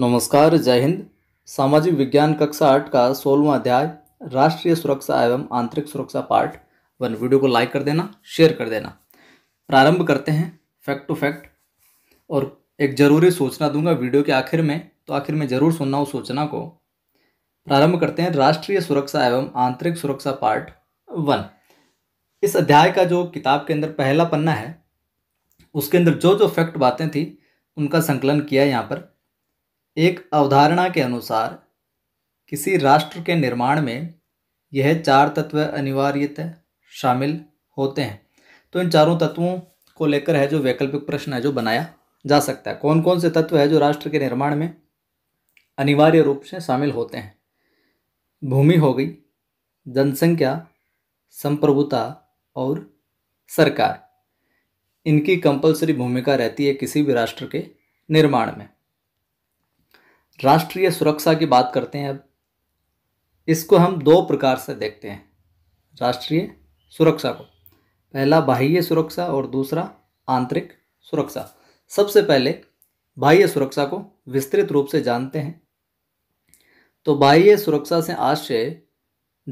नमस्कार जय हिंद सामाजिक विज्ञान कक्षा आठ का सोलवा अध्याय राष्ट्रीय सुरक्षा एवं आंतरिक सुरक्षा पार्ट वन वीडियो को लाइक कर देना शेयर कर देना प्रारंभ करते हैं फैक्ट टू फैक्ट और एक जरूरी सूचना दूंगा वीडियो के आखिर में तो आखिर में जरूर सुनना उस सूचना को प्रारंभ करते हैं राष्ट्रीय सुरक्षा एवं आंतरिक सुरक्षा पार्ट वन इस अध्याय का जो किताब के अंदर पहला पन्ना है उसके अंदर जो जो फैक्ट बातें थी उनका संकलन किया यहाँ पर एक अवधारणा के अनुसार किसी राष्ट्र के निर्माण में यह चार तत्व अनिवार्यतः शामिल होते हैं तो इन चारों तत्वों को लेकर है जो वैकल्पिक प्रश्न है जो बनाया जा सकता है कौन कौन से तत्व है जो राष्ट्र के निर्माण में अनिवार्य रूप से शामिल होते हैं भूमि हो गई जनसंख्या संप्रभुता और सरकार इनकी कंपलसरी भूमिका रहती है किसी भी राष्ट्र के निर्माण में राष्ट्रीय सुरक्षा की बात करते हैं अब इसको हम दो प्रकार से देखते हैं राष्ट्रीय सुरक्षा को पहला बाह्य सुरक्षा और दूसरा आंतरिक सुरक्षा सबसे पहले बाह्य सुरक्षा को विस्तृत रूप से जानते हैं तो बाह्य सुरक्षा से आशय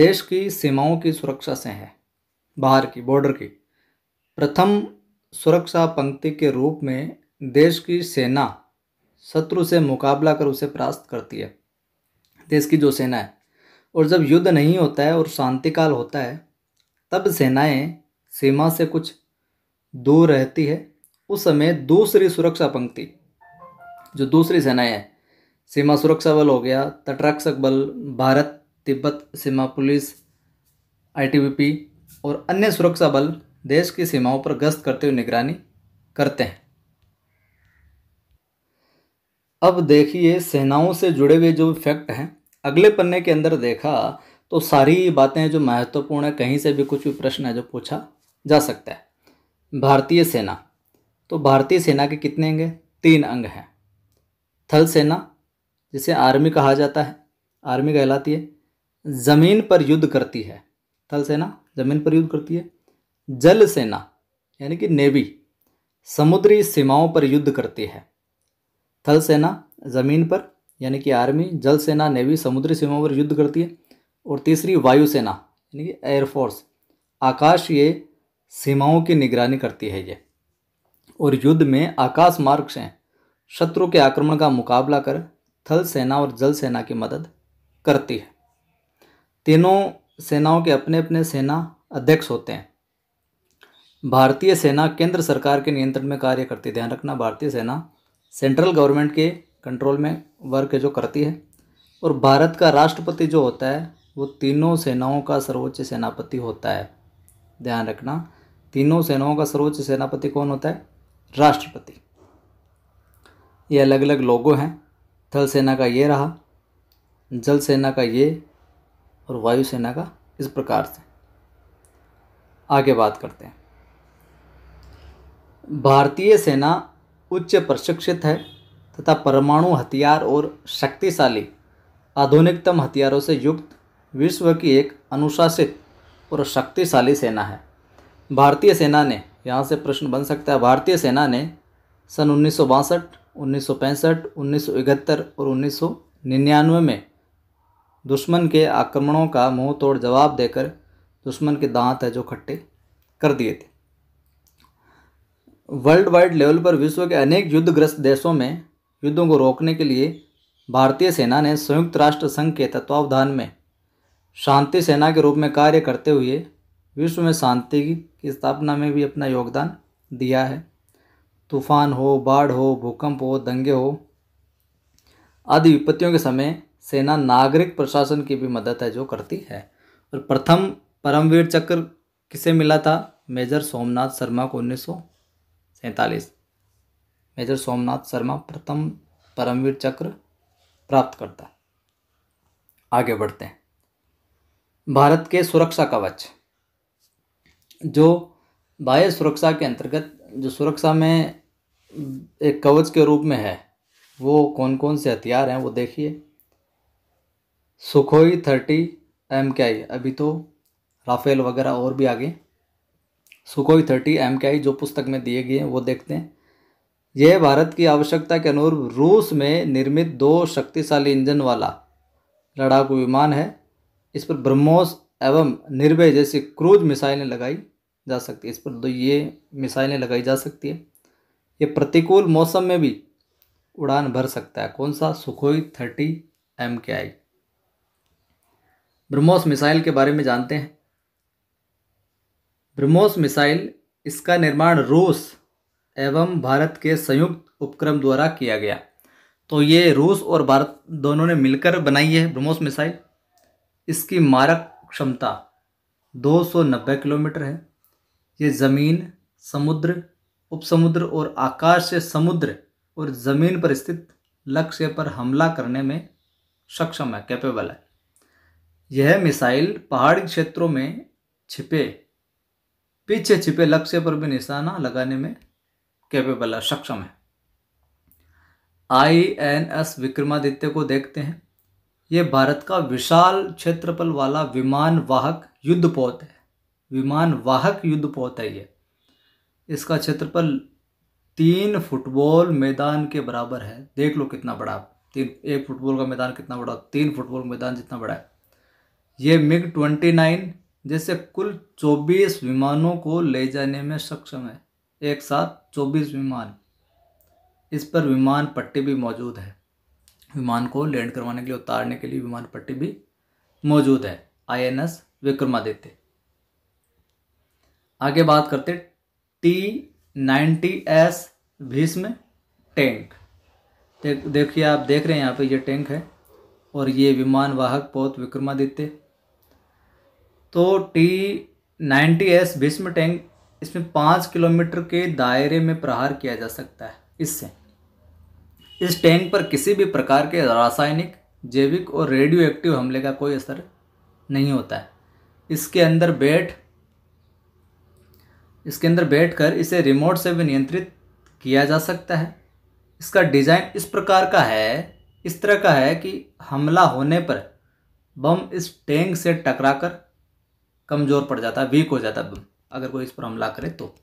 देश की सीमाओं की सुरक्षा से है बाहर की बॉर्डर की प्रथम सुरक्षा पंक्ति के रूप में देश की सेना शत्रु से मुकाबला कर उसे परास्त करती है देश की जो सेना है और जब युद्ध नहीं होता है और शांतिकाल होता है तब सेनाएं सीमा से कुछ दूर रहती है उस समय दूसरी सुरक्षा पंक्ति जो दूसरी सेनाएं हैं सीमा सुरक्षा बल हो गया तटरक्षक बल भारत तिब्बत सीमा पुलिस आईटीबीपी और अन्य सुरक्षा बल देश की सीमाओं पर गश्त करते हुए निगरानी करते हैं अब देखिए सेनाओं से जुड़े हुए जो फैक्ट हैं अगले पन्ने के अंदर देखा तो सारी बातें जो महत्वपूर्ण है कहीं से भी कुछ भी प्रश्न है जो पूछा जा सकता है भारतीय सेना तो भारतीय सेना के कितने अंग हैं तीन अंग हैं थल सेना जिसे आर्मी कहा जाता है आर्मी कहलाती है ज़मीन पर युद्ध करती है थल सेना ज़मीन पर युद्ध करती है जल सेना यानी कि नेवी समुद्री सीमाओं पर युद्ध करती है थल सेना ज़मीन पर यानी कि आर्मी जल सेना नेवी समुद्री सीमा पर युद्ध करती है और तीसरी वायुसेना यानी कि एयरफोर्स आकाश ये सीमाओं की निगरानी करती है ये और युद्ध में आकाश मार्ग से शत्रु के आक्रमण का मुकाबला कर थल सेना और जल सेना की मदद करती है तीनों सेनाओं के अपने अपने सेना अध्यक्ष होते हैं भारतीय सेना केंद्र सरकार के नियंत्रण में कार्य करती है ध्यान रखना भारतीय सेना सेंट्रल गवर्नमेंट के कंट्रोल में वर्क जो करती है और भारत का राष्ट्रपति जो होता है वो तीनों सेनाओं का सर्वोच्च सेनापति होता है ध्यान रखना तीनों सेनाओं का सर्वोच्च सेनापति कौन होता है राष्ट्रपति ये अलग अलग लोगो हैं थल सेना का ये रहा जल सेना का ये और वायु सेना का इस प्रकार से आगे बात करते हैं भारतीय सेना उच्च प्रशिक्षित है तथा परमाणु हथियार और शक्तिशाली आधुनिकतम हथियारों से युक्त विश्व की एक अनुशासित और शक्तिशाली सेना है भारतीय सेना ने यहाँ से प्रश्न बन सकता है भारतीय सेना ने सन उन्नीस सौ बासठ उन्नीस सौ पैंसठ उन्नीस सौ इकहत्तर और उन्नीस सौ निन्यानवे में दुश्मन के आक्रमणों का मुँह तोड़ जवाब देकर दुश्मन के दांत है जो खट्टे कर दिए थे वर्ल्ड वाइड लेवल पर विश्व के अनेक युद्धग्रस्त देशों में युद्धों को रोकने के लिए भारतीय सेना ने संयुक्त राष्ट्र संघ के तत्वावधान में शांति सेना के रूप में कार्य करते हुए विश्व में शांति की स्थापना में भी अपना योगदान दिया है तूफान हो बाढ़ हो भूकंप हो दंगे हो आदि विपत्तियों के समय सेना नागरिक प्रशासन की भी मदद है जो करती है और प्रथम परमवीर चक्र किसे मिला था मेजर सोमनाथ शर्मा को उन्नीस सैंतालीस मेजर सोमनाथ शर्मा प्रथम परमवीर चक्र प्राप्त करता है आगे बढ़ते हैं भारत के सुरक्षा कवच जो बाह्य सुरक्षा के अंतर्गत जो सुरक्षा में एक कवच के रूप में है वो कौन कौन से हथियार हैं वो देखिए सुखोई थर्टी एम के आई अभी तो राफेल वगैरह और भी आगे सुखोई थर्टी एम के आई जो पुस्तक में दिए गए हैं वो देखते हैं यह भारत की आवश्यकता के अनुरूप रूस में निर्मित दो शक्तिशाली इंजन वाला लड़ाकू विमान है इस पर ब्रह्मोस एवं निर्भय जैसी क्रूज मिसाइलें लगाई जा सकती है इस पर दो तो ये मिसाइलें लगाई जा सकती है ये प्रतिकूल मौसम में भी उड़ान भर सकता है कौन सा सुखोई थर्टी एम के आई ब्रह्मोस मिसाइल के बारे में जानते हैं ब्रह्मोस मिसाइल इसका निर्माण रूस एवं भारत के संयुक्त उपक्रम द्वारा किया गया तो ये रूस और भारत दोनों ने मिलकर बनाई है ब्रह्मोस मिसाइल इसकी मारक क्षमता 290 किलोमीटर है ये ज़मीन समुद्र उपसमुद्र और आकाश से समुद्र और ज़मीन पर स्थित लक्ष्य पर हमला करने में सक्षम है कैपेबल है यह मिसाइल पहाड़ी क्षेत्रों में छिपे पीछे छिपे लक्ष्य पर भी निशाना लगाने में कैपेबल है सक्षम है आई एन एस विक्रमादित्य को देखते हैं ये भारत का विशाल क्षेत्रफल वाला विमान वाहक युद्ध पोत है विमान वाहक युद्ध पोत है ये इसका क्षेत्रफल तीन फुटबॉल मैदान के बराबर है देख लो कितना बड़ा तीन एक फुटबॉल का मैदान कितना बड़ा तीन फुटबॉल मैदान जितना बड़ा है ये मिग ट्वेंटी नाइन जैसे कुल 24 विमानों को ले जाने में सक्षम है एक साथ 24 विमान इस पर विमान पट्टी भी मौजूद है विमान को लैंड करवाने के लिए उतारने के लिए विमान पट्टी भी मौजूद है आईएनएस विक्रमादित्य आगे बात करते T ninety S Bhishma tank देखिए आप देख रहे हैं यहाँ पे ये टैंक है और ये विमान वाहक पोत विक्रमादित्य तो T ninety S Bhishma tank इसमें पाँच किलोमीटर के दायरे में प्रहार किया जा सकता है इससे इस टैंक पर किसी भी प्रकार के रासायनिक जैविक और रेडियो एक्टिव हमले का कोई असर नहीं होता है इसके अंदर बैठ इसके अंदर बैठकर इसे रिमोट से भी नियंत्रित किया जा सकता है इसका डिज़ाइन इस प्रकार का है इस तरह का है कि हमला होने पर बम इस टैंक से टकराकर कमज़ोर पड़ जाता है वीक हो जाता है अगर कोई इस पर हमला करे तो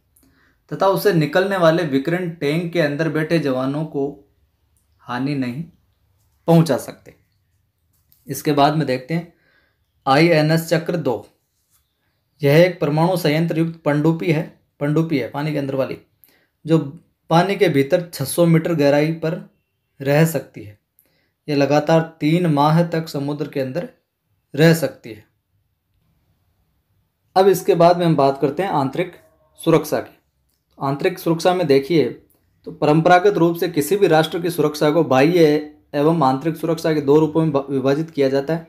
तथा उसे निकलने वाले विकरण टैंक के अंदर बैठे जवानों को हानि नहीं पहुंचा सकते इसके बाद में देखते हैं आई एन एस चक्र दो यह एक परमाणु संयंत्र युक्त पंडुपी है पंडुपी है पानी के अंदर वाली जो पानी के भीतर 600 मीटर गहराई पर रह सकती है यह लगातार तीन माह तक समुद्र के अंदर रह सकती है अब इसके बाद में हम बात करते हैं आंतरिक सुरक्षा की आंतरिक सुरक्षा में देखिए तो परंपरागत रूप से किसी भी राष्ट्र की सुरक्षा को बाह्य एवं आंतरिक सुरक्षा के दो रूपों में विभाजित किया जाता है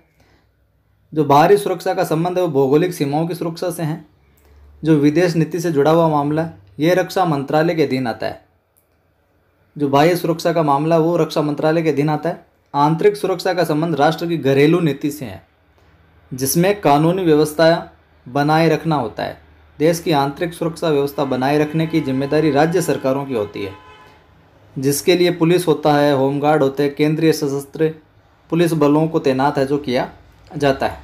जो बाहरी सुरक्षा का संबंध है वो भौगोलिक सीमाओं की सुरक्षा से है जो विदेश नीति से जुड़ा हुआ मामला ये रक्षा मंत्रालय के अधीन आता है जो बाह्य सुरक्षा का मामला वो रक्षा मंत्रालय के अधीन आता है आंतरिक सुरक्षा का संबंध राष्ट्र की घरेलू नीति से है जिसमें कानूनी व्यवस्थाएँ बनाए रखना होता है देश की आंतरिक सुरक्षा व्यवस्था बनाए रखने की जिम्मेदारी राज्य सरकारों की होती है जिसके लिए पुलिस होता है होमगार्ड होते हैं केंद्रीय सशस्त्र पुलिस बलों को तैनात है जो किया जाता है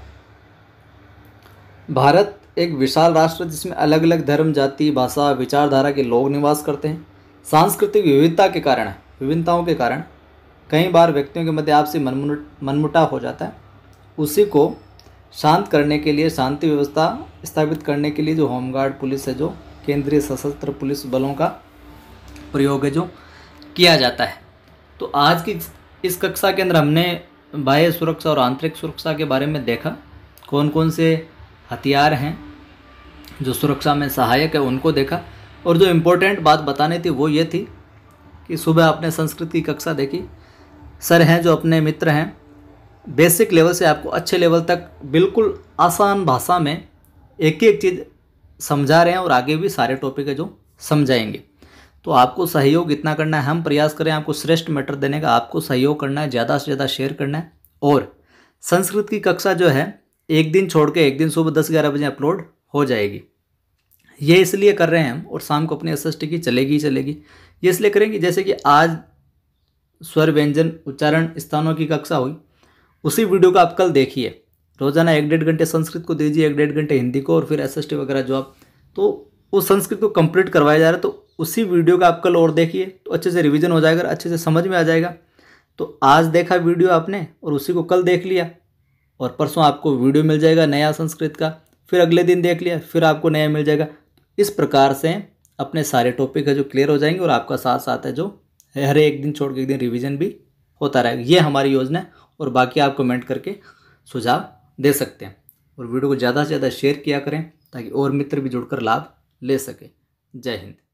भारत एक विशाल राष्ट्र जिसमें अलग अलग धर्म जाति भाषा विचारधारा के लोग निवास करते हैं सांस्कृतिक विविधता के कारण विभिन्नताओं के कारण कई बार व्यक्तियों के मध्य आपसी मनमुटाव हो जाता है उसी को शांत करने के लिए शांति व्यवस्था स्थापित करने के लिए जो होमगार्ड पुलिस है जो केंद्रीय सशस्त्र पुलिस बलों का प्रयोग है जो किया जाता है तो आज की इस कक्षा के अंदर हमने बाह्य सुरक्षा और आंतरिक सुरक्षा के बारे में देखा कौन कौन से हथियार हैं जो सुरक्षा में सहायक है उनको देखा और जो इम्पोर्टेंट बात बतानी थी वो ये थी कि सुबह आपने संस्कृत की कक्षा देखी सर हैं जो अपने मित्र हैं बेसिक लेवल से आपको अच्छे लेवल तक बिल्कुल आसान भाषा में एक एक चीज़ समझा रहे हैं और आगे भी सारे टॉपिक है जो समझाएंगे तो आपको सहयोग इतना करना है हम प्रयास करें आपको श्रेष्ठ मैटर देने का आपको सहयोग करना है ज़्यादा से ज़्यादा शेयर करना है और संस्कृत की कक्षा जो है एक दिन छोड़ के एक दिन सुबह दस ग्यारह बजे अपलोड हो जाएगी ये इसलिए कर रहे हैं हम और शाम को अपनी एस की चलेगी ही चलेगी ये इसलिए करेंगे जैसे कि आज स्वर व्यंजन उच्चारण स्थानों की कक्षा हुई उसी वीडियो को आप कल देखिए रोजाना एक डेढ़ घंटे संस्कृत को दीजिए एक डेढ़ घंटे हिंदी को और फिर एस वगैरह जो आप तो वो संस्कृत को कंप्लीट करवाया जा रहा है तो उसी वीडियो का आप कल और देखिए तो अच्छे से रिविजन हो जाएगा अच्छे से समझ में आ जाएगा तो आज देखा वीडियो आपने और उसी को कल देख लिया और परसों आपको वीडियो मिल जाएगा नया संस्कृत का फिर अगले दिन देख लिया फिर आपको नया मिल जाएगा इस प्रकार से अपने सारे टॉपिक है जो क्लियर हो जाएंगे और आपका साथ साथ है जो हर एक दिन छोड़ के एक दिन रिविज़न भी होता रहेगा ये हमारी योजना है और बाकी आप कमेंट करके सुझाव दे सकते हैं और वीडियो को ज़्यादा से ज़्यादा शेयर किया करें ताकि और मित्र भी जुड़कर लाभ ले सके जय हिंद